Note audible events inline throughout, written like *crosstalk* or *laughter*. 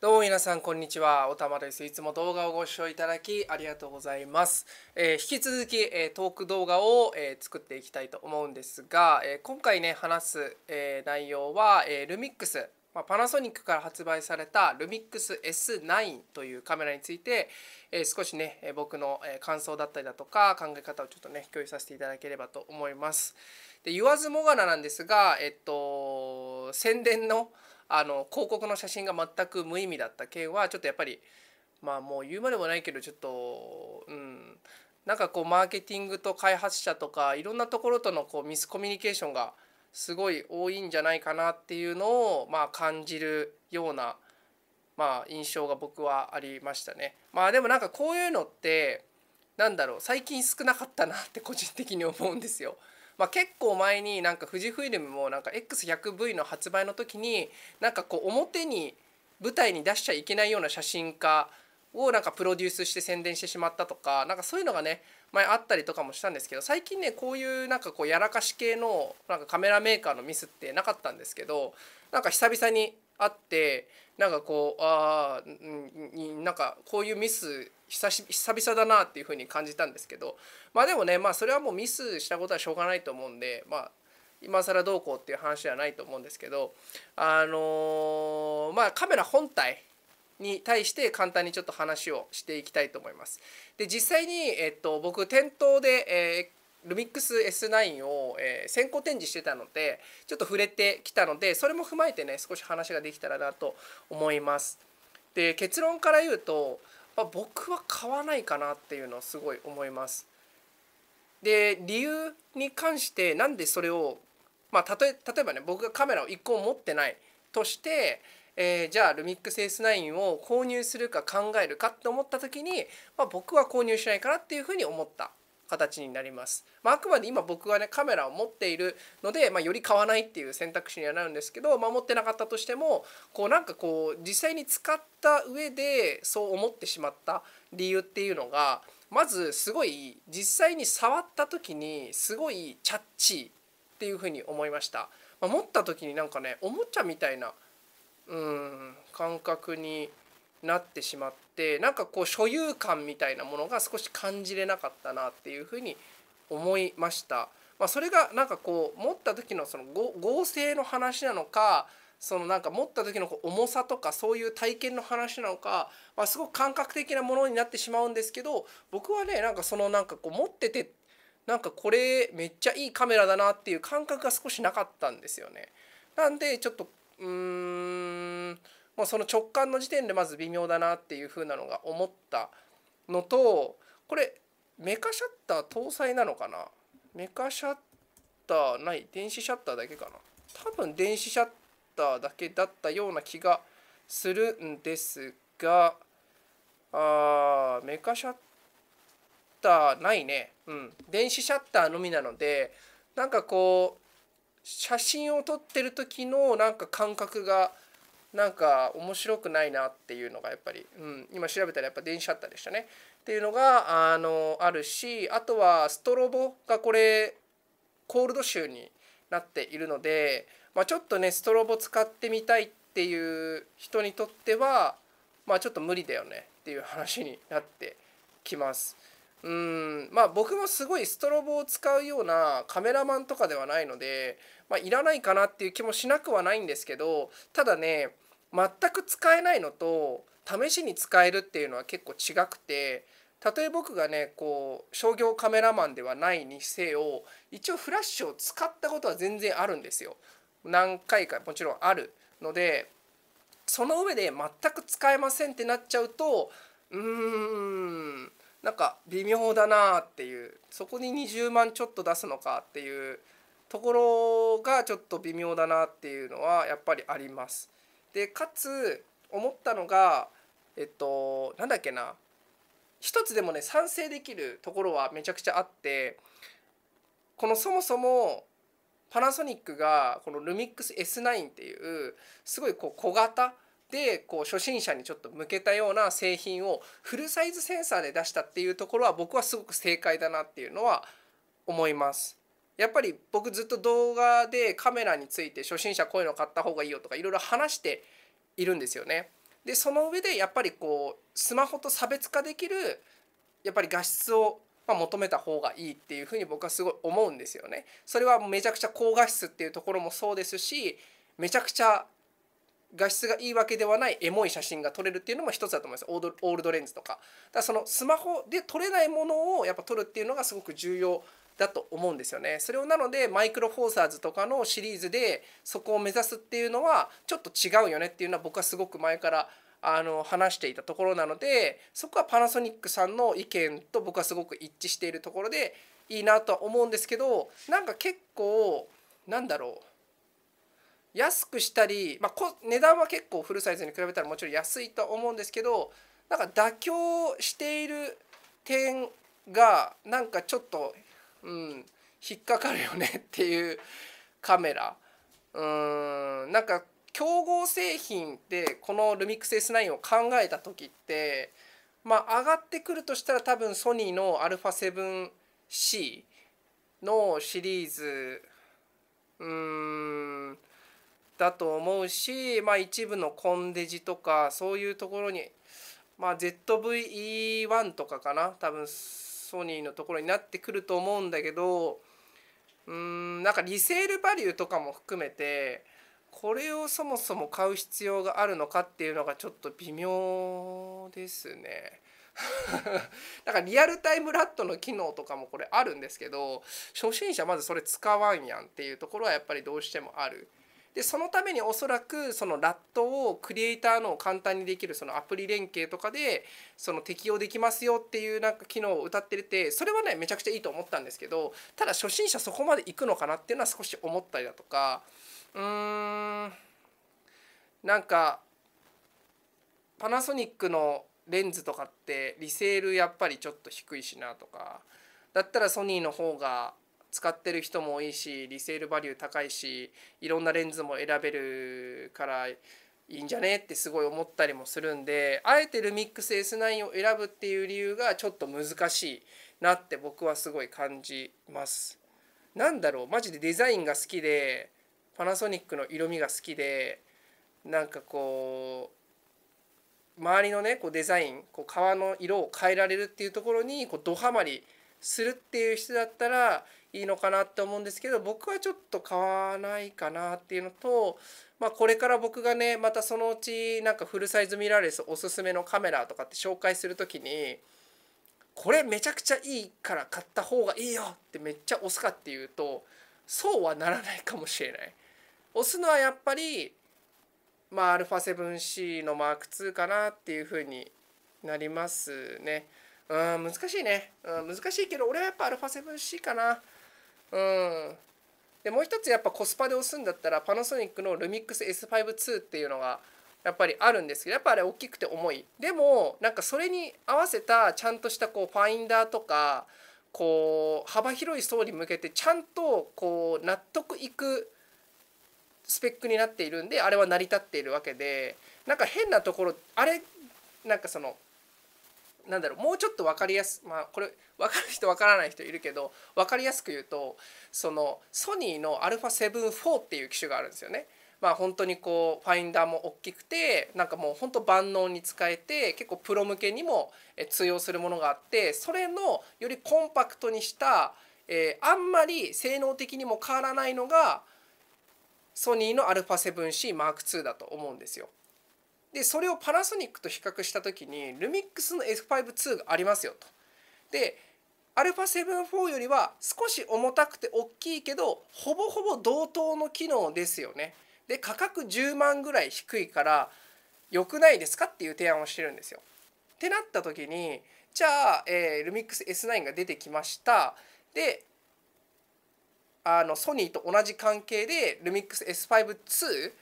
どうも皆さんこんにちはおたまですいつも動画をご視聴いただきありがとうございます、えー、引き続き、えー、トーク動画を、えー、作っていきたいと思うんですが、え今回ね話す、え内容は、えルミックスまあ、パナソニックから発売されたルミックス S9 というカメラについて、え少しね僕の感想だったりだとか考え方をちょっとね共有させていただければと思います。で言わずもがななんですが、えっと、宣伝のあの広告の写真が全く無意味だった件はちょっとやっぱりまあもう言うまでもないけどちょっとうんなんかこうマーケティングと開発者とかいろんなところとのこうミスコミュニケーションがすごい多いんじゃないかなっていうのをまあ感じるようなまあ印象が僕はありましたね。まあでもなんかこういうのってなんだろう最近少なかったなって個人的に思うんですよ。まあ、結構前になんか富士フイルムもなんか X100V の発売の時になんかこう表に舞台に出しちゃいけないような写真家をなんかプロデュースして宣伝してしまったとかなんかそういうのがね前あったりとかもしたんですけど最近ねこういうなんかこうやらかし系のなんかカメラメーカーのミスってなかったんですけどなんか久々にあってなんかこうああなんかこういうミス久し久々だなっていうふうに感じたんですけどまあでもねまあそれはもうミスしたことはしょうがないと思うんでまあ今更どうこうっていう話ではないと思うんですけどあのー、まあカメラ本体に対して簡単にちょっと話をしていきたいと思います。で実際に、えっと、僕店頭で、えー、ルミックス S9 を、え先行展示してたのでちょっと触れてきたのでそれも踏まえてね少し話ができたらなと思います。で結論から言うとまあ、僕は買わないかなっていうのをすごい思います。で理由に関してなんでそれを、まあ、例えばね僕がカメラを1個持ってないとして、えー、じゃあルミックス S9 を購入するか考えるかって思った時に、まあ、僕は購入しないかなっていうふうに思った形になります。まあ、あくまで今僕がねカメラを持っているので、まあ、より買わないっていう選択肢にはなるんですけど、まあ、持ってなかったとしてもこうなんかこう実際に使った上でそう思ってしまった理由っていうのがまずすごい実際に触った時にすごいチャッチーっていうふうに思いました。まあ、持った時になんかねおもちゃみたいなうん感覚になってしまってなんかこう所有感みたいなものが少し感じれなかったなっていうふうに思いました。まあ、それがなんかこう持った時のその合成の話なのかそのなんか持った時の重さとかそういう体験の話なのか、まあ、すごく感覚的なものになってしまうんですけど僕はねなんかそのなんかこう持っててなんかこれめっちゃいいカメラだなっていう感覚が少しなかったんですよね。なんでちょっとうーんまその直感の時点でまず微妙だなっていう風なのが思ったのとこれメカシャッター搭載なのかなメカシャッターない電子シャッターだけかな多分電子シャッターだけだったような気がするんですがあーメカシャッターないねうん電子シャッターのみなのでなんかこう写真を撮ってる時のなんか感覚がなんか面白くないなっていうのがやっぱり、うん、今調べたらやっぱ電車あったでしたねっていうのがあのあるしあとはストロボがこれコールド臭になっているので、まあ、ちょっとねストロボ使ってみたいっていう人にとっては、まあ、ちょっと無理だよねっていう話になってきます。うんまあ僕もすごいストロボを使うようなカメラマンとかではないので、まあ、いらないかなっていう気もしなくはないんですけどただね全く使えないのと試しに使えるっていうのは結構違くて例え僕がねこう商業カメラマンではないにせよ一応フラッシュを使ったことは全然あるんですよ何回かもちろんあるのでその上で全く使えませんってなっちゃうとうーんなんか微妙だなっていうそこに20万ちょっと出すのかっていうところがちょっと微妙だなっていうのはやっぱりあります。でかつ思ったのがえっとなんだっけな一つでもね賛成できるところはめちゃくちゃあってこのそもそもパナソニックがこのルミックス S9 っていうすごいこう小型でこう初心者にちょっと向けたような製品をフルサイズセンサーで出したっていうところは僕はすごく正解だなっていうのは思います。やっぱり僕ずっと動画でカメラについて初心者こういうの買った方がいいよとかいろいろ話しているんですよね。でその上でやっぱりこうスマホと差別化できるやっぱり画質をま求めた方がいいっていうふに僕はすごい思うんですよね。それはめちゃくちゃ高画質っていうところもそうですしめちゃくちゃ画質がいいわけではないエモい写真が撮れるっていうのも一つだと思いますオールドレンズとかだからそのスマホで撮れないものをやっぱ撮るっていうのがすごく重要だと思うんですよねそれをなのでマイクロフォーサーズとかのシリーズでそこを目指すっていうのはちょっと違うよねっていうのは僕はすごく前からあの話していたところなのでそこはパナソニックさんの意見と僕はすごく一致しているところでいいなとは思うんですけどなんか結構なんだろう安くしたり、まあ、値段は結構フルサイズに比べたらもちろん安いとは思うんですけどなんか妥協している点がなんかちょっとうん引っかかるよねっていうカメラうんなんか競合製品でこのルミックス S9 を考えた時ってまあ上がってくるとしたら多分ソニーの α7C のシリーズうんだと思うし、まあ、一部のコンデジとかそういうところに、まあ、ZVE1 とかかな多分ソニーのところになってくると思うんだけどうんなんかリセールバリューとかも含めてこれをそもそも買う必要があるのかっていうのがちょっと微妙ですね。だ *laughs* からリアルタイムラットの機能とかもこれあるんですけど初心者まずそれ使わんやんっていうところはやっぱりどうしてもある。でそのためにおそらくそのラットをクリエイターの簡単にできるそのアプリ連携とかでその適用できますよっていうなんか機能を歌っててそれはねめちゃくちゃいいと思ったんですけどただ初心者そこまで行くのかなっていうのは少し思ったりだとかうーんなんかパナソニックのレンズとかってリセールやっぱりちょっと低いしなとかだったらソニーの方が使ってる人も多いしリセールバリュー高いしいろんなレンズも選べるからいいんじゃねってすごい思ったりもするんであえてルミックス S9 を選ぶっていう理由がちょっと難しいなって僕はすごい感じます。なんだろうマジでデザインが好きでパナソニックの色味が好きでなんかこう周りのねこうデザインこう革の色を変えられるっていうところにこうドハマりするっていう人だったらいいのかなって思うんですけど僕はちょっと買わないかなっていうのと、まあ、これから僕がねまたそのうちなんかフルサイズミラーレスおすすめのカメラとかって紹介する時にこれめちゃくちゃいいから買った方がいいよってめっちゃ押すかっていうとそうはならないかもしれない。押すのはやっぱりまあ α7C の M2 かなっていうふうになりますね。うん難しいね、うん、難しいけど俺はやっぱ α7C かなうんでもう一つやっぱコスパで押すんだったらパナソニックのルミックス S52 っていうのがやっぱりあるんですけどやっぱあれ大きくて重いでもなんかそれに合わせたちゃんとしたこうファインダーとかこう幅広い層に向けてちゃんとこう納得いくスペックになっているんであれは成り立っているわけでなんか変なところあれなんかそのなんだろうもうちょっと分かりやすまあこれ分かる人分からない人いるけど分かりやすく言うとそのソニーの α7-4 っていう機種があるんですよね。まあ本当にこうファインダーも大きくてなんかもう本当万能に使えて結構プロ向けにも通用するものがあってそれのよりコンパクトにした、えあんまり性能的にも変わらないのがソニーの α7C Mark II だと思うんですよ。でそれをパナソニックと比較した時にルミックスの f 5 2がありますよと。で α7-4 よりは少し重たくて大きいけどほぼほぼ同等の機能ですよね。で価格10万ぐらい低いから良くないですかっていう提案をしてるんですよ。ってなった時にじゃあ、えー、ルミックス S9 が出てきましたであのソニーと同じ関係でルミックス S5-2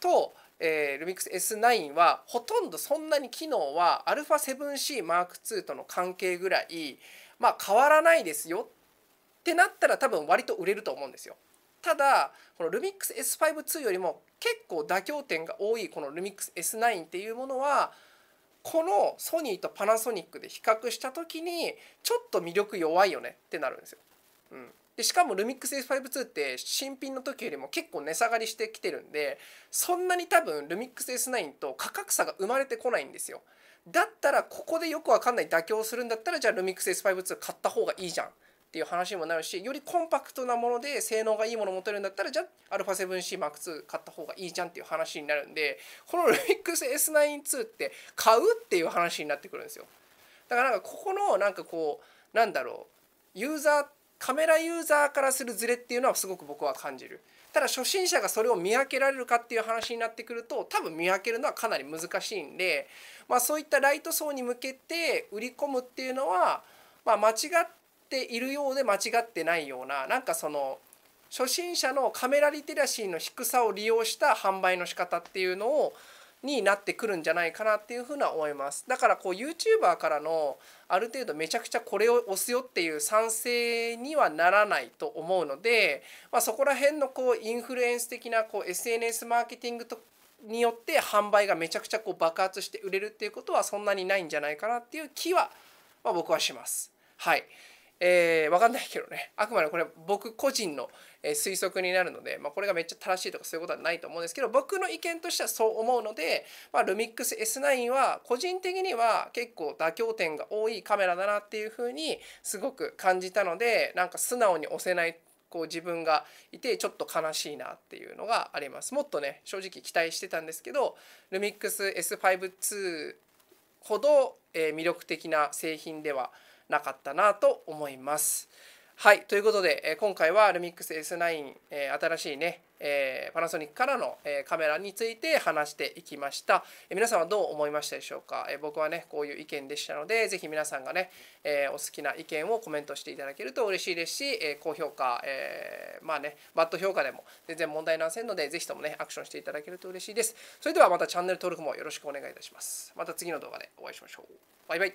とえー、Lumix S9 はほとんどそんなに機能は α7C M2 との関係ぐらい、まあ、変わらないですよってなったら多分割と売れると思うんですよ。ただこの LumixS5-2 よりも結構妥協点が多いこの LumixS9 っていうものはこのソニーとパナソニックで比較した時にちょっと魅力弱いよねってなるんですよ。うんでしかもルミックス S52 って新品の時よりも結構値下がりしてきてるんでそんなに多分ルミックス S9 と価格差が生まれてこないんですよだったらここでよくわかんない妥協するんだったらじゃあルミックス S52 買った方がいいじゃんっていう話にもなるしよりコンパクトなもので性能がいいものを持てるんだったらじゃあ α7CM2 買った方がいいじゃんっていう話になるんでこのルミックス S92 って買うっていう話になってくるんですよだからなんかここのなんかこうなんだろうユーザーカメラユーザーからするズレっていうのはすごく僕は感じる。ただ初心者がそれを見分けられるかっていう話になってくると多分見分けるのはかなり難しいんで、まあ、そういったライト層に向けて売り込むっていうのは、まあ、間違っているようで間違ってないようななんかその初心者のカメラリテラシーの低さを利用した販売の仕方っていうのをになってくるんじゃないかなっていうふうな思いますだからこう YouTuber からのある程度めちゃくちゃこれを押すよっていう賛成にはならないと思うので、まあ、そこら辺のこうインフルエンス的なこう SNS マーケティングとによって販売がめちゃくちゃこう爆発して売れるっていうことはそんなにないんじゃないかなっていう気は、まあ、僕はします。はいえー、分かんないけどねあくまでこれ僕個人の推測になるので、まあ、これがめっちゃ正しいとかそういうことはないと思うんですけど僕の意見としてはそう思うので、まあ、ルミックス S9 は個人的には結構妥協点が多いカメラだなっていうふうにすごく感じたのでなんか素直に押せないこう自分がいてちょっと悲しいなっていうのがありますもっとね正直期待してたんですけどルミックス S5 II ほど魅力的な製品ではなかったなと思います。はいということで今回はルミックス s 9新しいねパナソニックからのカメラについて話していきました皆さんはどう思いましたでしょうか僕はねこういう意見でしたので是非皆さんがねお好きな意見をコメントしていただけると嬉しいですし高評価まあねバッド評価でも全然問題なりませんので是非ともねアクションしていただけると嬉しいですそれではまたチャンネル登録もよろしくお願いいたしますまた次の動画でお会いしましょうバイバイ